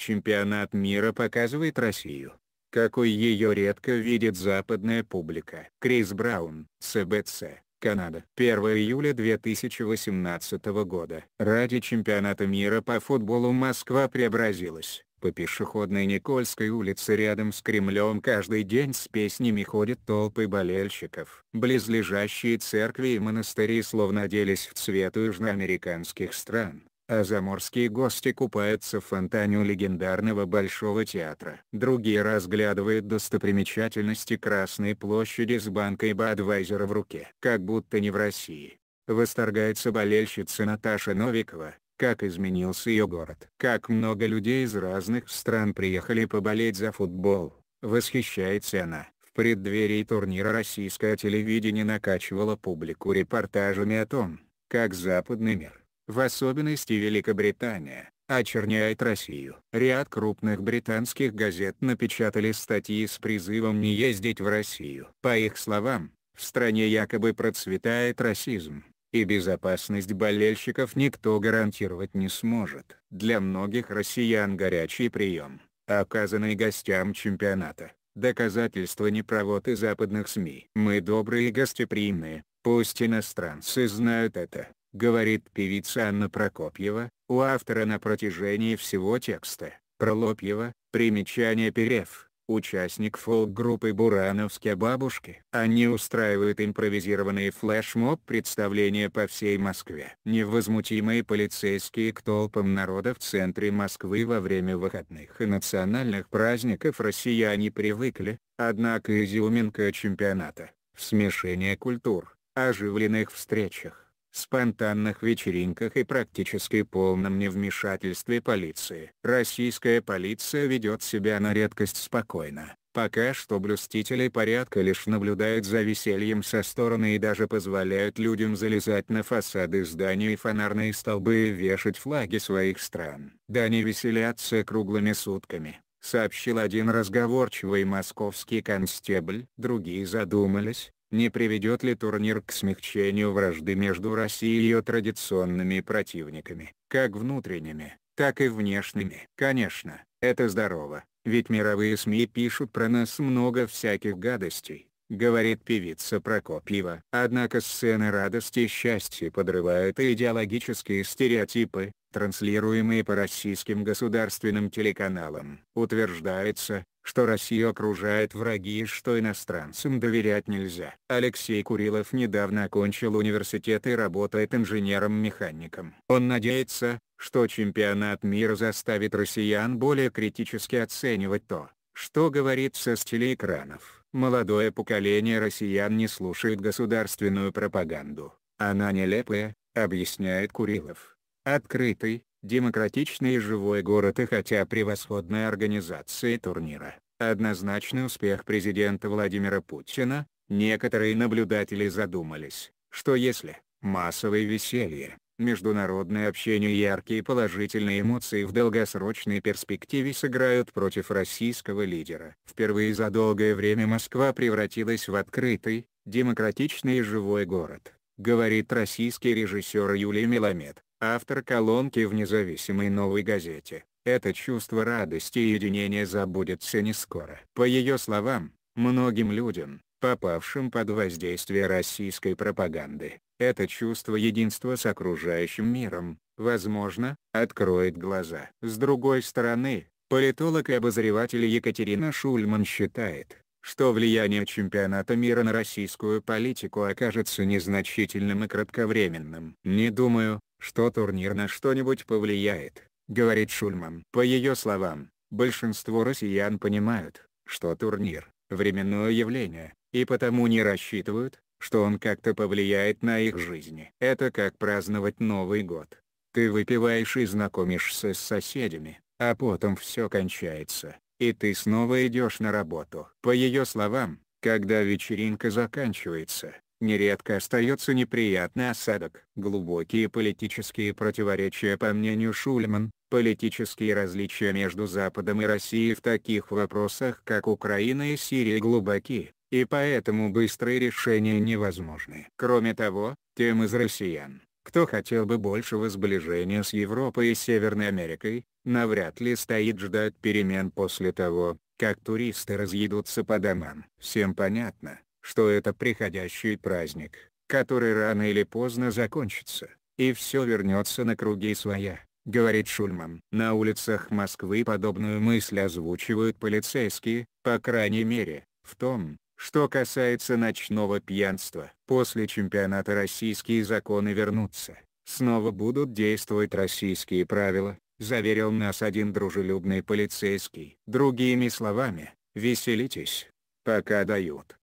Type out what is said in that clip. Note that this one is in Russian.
Чемпионат мира показывает Россию, какой ее редко видит западная публика. Крис Браун, СБЦ, Канада. 1 июля 2018 года. Ради чемпионата мира по футболу Москва преобразилась. По пешеходной Никольской улице рядом с Кремлем каждый день с песнями ходят толпы болельщиков. Близлежащие церкви и монастыри словно оделись в цвет южноамериканских стран а заморские гости купаются в фонтане у легендарного Большого театра. Другие разглядывают достопримечательности Красной площади с банкой Бадвайзера в руке. Как будто не в России. Восторгается болельщица Наташа Новикова, как изменился ее город. Как много людей из разных стран приехали поболеть за футбол, восхищается она. В преддверии турнира российское телевидение накачивало публику репортажами о том, как западный мир в особенности Великобритания, очерняет Россию. Ряд крупных британских газет напечатали статьи с призывом не ездить в Россию. По их словам, в стране якобы процветает расизм, и безопасность болельщиков никто гарантировать не сможет. Для многих россиян горячий прием, оказанный гостям чемпионата, доказательство неправоты западных СМИ. Мы добрые и гостеприимные, пусть иностранцы знают это говорит певица Анна Прокопьева, у автора на протяжении всего текста, Пролопьева, примечание Перев, участник фолк-группы «Бурановские бабушки». Они устраивают импровизированные флешмоб-представления по всей Москве. Невозмутимые полицейские к толпам народа в центре Москвы во время выходных и национальных праздников россияне привыкли, однако изюминка чемпионата, в смешении культур, оживленных встречах спонтанных вечеринках и практически полном невмешательстве полиции. Российская полиция ведет себя на редкость спокойно. Пока что блюстители порядка лишь наблюдают за весельем со стороны и даже позволяют людям залезать на фасады зданий и фонарные столбы и вешать флаги своих стран. Да не веселятся круглыми сутками, сообщил один разговорчивый московский констебль. Другие задумались, не приведет ли турнир к смягчению вражды между Россией и ее традиционными противниками, как внутренними, так и внешними. Конечно, это здорово, ведь мировые СМИ пишут про нас много всяких гадостей, говорит певица Прокопьева. Однако сцены радости и счастья подрывают идеологические стереотипы, транслируемые по российским государственным телеканалам. Утверждается, что Россию окружают враги и что иностранцам доверять нельзя. Алексей Курилов недавно окончил университет и работает инженером-механиком. Он надеется, что чемпионат мира заставит россиян более критически оценивать то, что говорится с телеэкранов. Молодое поколение россиян не слушает государственную пропаганду. Она нелепая, объясняет Курилов. Открытый, демократичный и живой город и хотя превосходной организации турнира, однозначный успех президента Владимира Путина, некоторые наблюдатели задумались, что если массовое веселье, международное общение и яркие положительные эмоции в долгосрочной перспективе сыграют против российского лидера. Впервые за долгое время Москва превратилась в открытый, демократичный и живой город, говорит российский режиссер Юлия Миломед автор колонки в независимой новой газете, это чувство радости и единения забудется не скоро. По ее словам, многим людям, попавшим под воздействие российской пропаганды, это чувство единства с окружающим миром, возможно, откроет глаза. С другой стороны, политолог и обозреватель Екатерина Шульман считает, что влияние чемпионата мира на российскую политику окажется незначительным и кратковременным. Не думаю, что турнир на что-нибудь повлияет, говорит Шульман. По ее словам, большинство россиян понимают, что турнир – временное явление, и потому не рассчитывают, что он как-то повлияет на их жизни. Это как праздновать Новый год. Ты выпиваешь и знакомишься с соседями, а потом все кончается, и ты снова идешь на работу. По ее словам, когда вечеринка заканчивается, нередко остается неприятный осадок. Глубокие политические противоречия по мнению Шульман, политические различия между Западом и Россией в таких вопросах как Украина и Сирия глубоки, и поэтому быстрые решения невозможны. Кроме того, тем из россиян, кто хотел бы большего сближения с Европой и Северной Америкой, навряд ли стоит ждать перемен после того, как туристы разъедутся по домам. Всем понятно, что это приходящий праздник, который рано или поздно закончится, и все вернется на круги своя, говорит Шульман. На улицах Москвы подобную мысль озвучивают полицейские, по крайней мере, в том, что касается ночного пьянства. После чемпионата российские законы вернутся, снова будут действовать российские правила, заверил нас один дружелюбный полицейский. Другими словами, веселитесь, пока дают.